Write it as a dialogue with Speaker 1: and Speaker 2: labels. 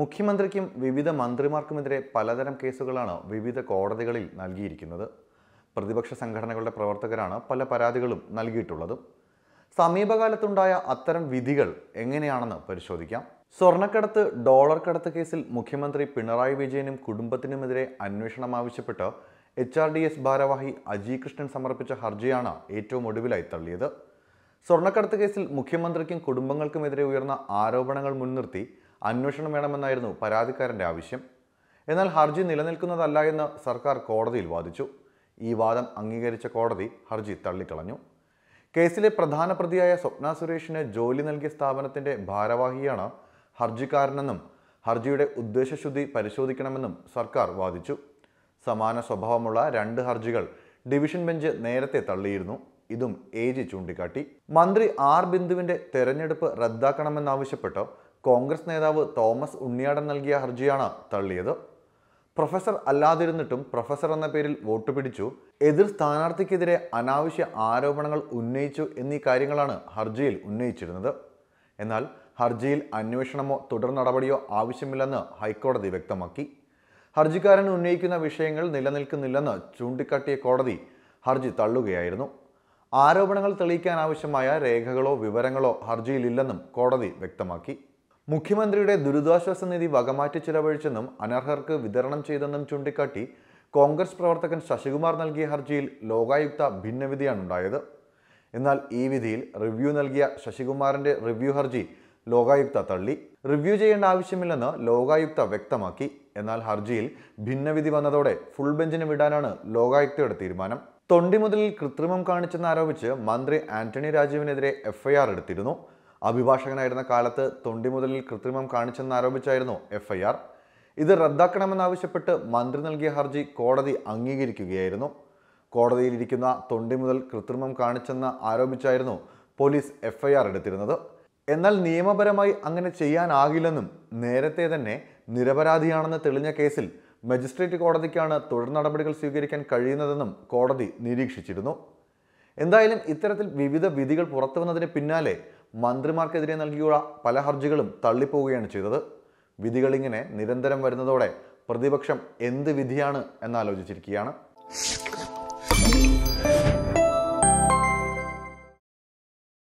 Speaker 1: മുഖ്യമന്ത്രിക്കും വിവിധ മന്ത്രിമാർക്കുമെതിരെ പലതരം കേസുകളാണ് വിവിധ കോടതികളിൽ നൽകിയിരിക്കുന്നത് പ്രതിപക്ഷ സംഘടനകളുടെ പ്രവർത്തകരാണ് പല പരാതികളും നൽകിയിട്ടുള്ളതും സമീപകാലത്തുണ്ടായ അത്തരം വിധികൾ എങ്ങനെയാണെന്ന് പരിശോധിക്കാം സ്വർണ്ണക്കടത്ത് ഡോളർ കടത്ത് കേസിൽ മുഖ്യമന്ത്രി പിണറായി വിജയനും കുടുംബത്തിനുമെതിരെ അന്വേഷണം ആവശ്യപ്പെട്ട് എച്ച് ആർ ഡി എസ് ഭാരവാഹി അജി കൃഷ്ണൻ സമർപ്പിച്ച ഹർജിയാണ് ഏറ്റവും ഒടുവിലായി തള്ളിയത് സ്വർണ്ണക്കടത്ത് കേസിൽ മുഖ്യമന്ത്രിക്കും കുടുംബങ്ങൾക്കുമെതിരെ ഉയർന്ന ആരോപണങ്ങൾ മുൻനിർത്തി അന്വേഷണം വേണമെന്നായിരുന്നു പരാതിക്കാരൻ്റെ ആവശ്യം എന്നാൽ ഹർജി നിലനിൽക്കുന്നതല്ല എന്ന് സർക്കാർ കോടതിയിൽ വാദിച്ചു ഈ വാദം അംഗീകരിച്ച കോടതി ഹർജി തള്ളിക്കളഞ്ഞു കേസിലെ പ്രധാന പ്രതിയായ സ്വപ്ന സുരേഷിന് ജോലി നൽകിയ സ്ഥാപനത്തിന്റെ ഭാരവാഹിയാണ് ഹർജിക്കാരനെന്നും ഹർജിയുടെ ഉദ്ദേശശുദ്ധി പരിശോധിക്കണമെന്നും സർക്കാർ വാദിച്ചു സമാന സ്വഭാവമുള്ള രണ്ട് ഹർജികൾ ഡിവിഷൻ ബെഞ്ച് നേരത്തെ തള്ളിയിരുന്നു ഇതും എ ജി ചൂണ്ടിക്കാട്ടി മന്ത്രി ആർ ബിന്ദുവിന്റെ തെരഞ്ഞെടുപ്പ് റദ്ദാക്കണമെന്നാവശ്യപ്പെട്ട് കോൺഗ്രസ് നേതാവ് തോമസ് ഉണ്ണിയാടൻ നൽകിയ ഹർജിയാണ് തള്ളിയത് പ്രൊഫസർ അല്ലാതിരുന്നിട്ടും പ്രൊഫസർ എന്ന പേരിൽ വോട്ട് പിടിച്ചു എതിർ സ്ഥാനാർത്ഥിക്കെതിരെ അനാവശ്യ ആരോപണങ്ങൾ ഉന്നയിച്ചു എന്നീ കാര്യങ്ങളാണ് ഹർജിയിൽ ഉന്നയിച്ചിരുന്നത് എന്നാൽ ഹർജിയിൽ അന്വേഷണമോ തുടർ നടപടിയോ ആവശ്യമില്ലെന്ന് ഹൈക്കോടതി വ്യക്തമാക്കി ഹർജിക്കാരൻ ഉന്നയിക്കുന്ന വിഷയങ്ങൾ നിലനിൽക്കുന്നില്ലെന്ന് ചൂണ്ടിക്കാട്ടിയ കോടതി ഹർജി തള്ളുകയായിരുന്നു ആരോപണങ്ങൾ തെളിയിക്കാനാവശ്യമായ ആവശ്യമായ രേഖകളോ വിവരങ്ങളോ ഹർജിയിലില്ലെന്നും കോടതി വ്യക്തമാക്കി മുഖ്യമന്ത്രിയുടെ ദുരിതാശ്വാസ നിധി വകമാറ്റി ചിലവഴിച്ചെന്നും അനർഹർക്ക് വിതരണം ചെയ്തെന്നും ചൂണ്ടിക്കാട്ടി കോൺഗ്രസ് പ്രവർത്തകൻ ശശികുമാർ നൽകിയ ഹർജിയിൽ ലോകായുക്ത ഭിന്നവിധിയാണുണ്ടായത് എന്നാൽ ഈ വിധിയിൽ റിവ്യൂ നൽകിയ ശശികുമാറിന്റെ റിവ്യൂ ഹർജി ലോകായുക്ത തള്ളി റിവ്യൂ ചെയ്യേണ്ട ആവശ്യമില്ലെന്ന് ലോകായുക്ത വ്യക്തമാക്കി എന്നാൽ ഹർജിയിൽ ഭിന്നവിധി വന്നതോടെ ഫുൾ ബെഞ്ചിന് വിടാനാണ് ലോകായുക്തയുടെ തീരുമാനം തൊണ്ടി മുതലിൽ കൃത്രിമം കാണിച്ചെന്നാരോപിച്ച് മന്ത്രി ആന്റണി രാജീവിനെതിരെ എഫ്ഐആർ എടുത്തിരുന്നു അഭിഭാഷകനായിരുന്ന കാലത്ത് തൊണ്ടി മുതലിൽ കൃത്രിമം കാണിച്ചെന്നാരോപിച്ചായിരുന്നു എഫ്ഐആർ ഇത് റദ്ദാക്കണമെന്നാവശ്യപ്പെട്ട് മന്ത്രി നൽകിയ ഹർജി കോടതി അംഗീകരിക്കുകയായിരുന്നു കോടതിയിലിരിക്കുന്ന തൊണ്ടി മുതൽ കൃത്രിമം കാണിച്ചെന്ന് ആരോപിച്ചായിരുന്നു പോലീസ് എഫ്ഐആർ എടുത്തിരുന്നത് എന്നാൽ നിയമപരമായി അങ്ങനെ ചെയ്യാനാകില്ലെന്നും നേരത്തെ തന്നെ നിരപരാധിയാണെന്ന് തെളിഞ്ഞ കേസിൽ മജിസ്ട്രേറ്റ് കോടതിക്കാണ് തുടർ നടപടികൾ സ്വീകരിക്കാൻ കഴിയുന്നതെന്നും കോടതി നിരീക്ഷിച്ചിരുന്നു എന്തായാലും ഇത്തരത്തിൽ വിവിധ വിധികൾ പുറത്തുവന്നതിന് പിന്നാലെ മന്ത്രിമാർക്കെതിരെ നൽകിയുള്ള പല ഹർജികളും തള്ളിപ്പോവുകയാണ് ചെയ്തത് വിധികളിങ്ങനെ നിരന്തരം വരുന്നതോടെ പ്രതിപക്ഷം എന്ത് വിധിയാണ് എന്നാലോചിച്ചിരിക്കുകയാണ്